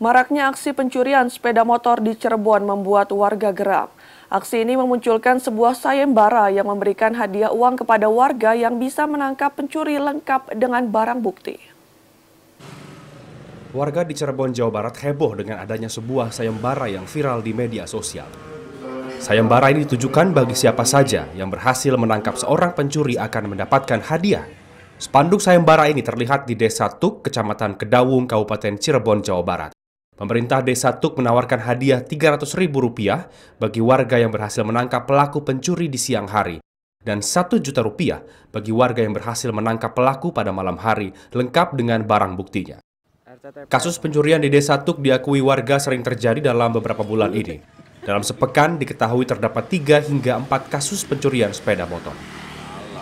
Maraknya aksi pencurian sepeda motor di Cirebon membuat warga geram. Aksi ini memunculkan sebuah sayembara yang memberikan hadiah uang kepada warga yang bisa menangkap pencuri lengkap dengan barang bukti. Warga di Cirebon, Jawa Barat heboh dengan adanya sebuah sayembara yang viral di media sosial. Sayembara ini ditujukan bagi siapa saja yang berhasil menangkap seorang pencuri akan mendapatkan hadiah Spanduk sayembara ini terlihat di Desa Tuk, Kecamatan Kedawung, Kabupaten Cirebon, Jawa Barat. Pemerintah Desa Tuk menawarkan hadiah Rp300.000 bagi warga yang berhasil menangkap pelaku pencuri di siang hari dan satu juta rupiah bagi warga yang berhasil menangkap pelaku pada malam hari lengkap dengan barang buktinya. Kasus pencurian di Desa Tuk diakui warga sering terjadi dalam beberapa bulan ini. Dalam sepekan diketahui terdapat 3 hingga 4 kasus pencurian sepeda motor.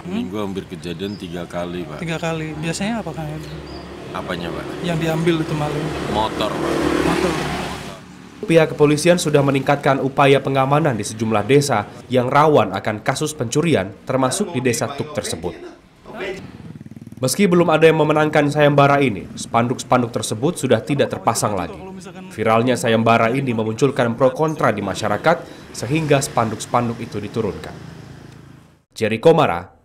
Minggu hampir kejadian tiga kali, Pak. Tiga kali. Biasanya apa, Kang? Apanya, Pak? Yang diambil itu malu. Motor, Pak motor. Pihak kepolisian sudah meningkatkan upaya pengamanan di sejumlah desa yang rawan akan kasus pencurian, termasuk di desa Tuk tersebut. Meski belum ada yang memenangkan sayembara ini, spanduk-spanduk tersebut sudah tidak terpasang lagi. Viralnya sayembara ini memunculkan pro kontra di masyarakat, sehingga spanduk-spanduk itu diturunkan. Jerry Komara,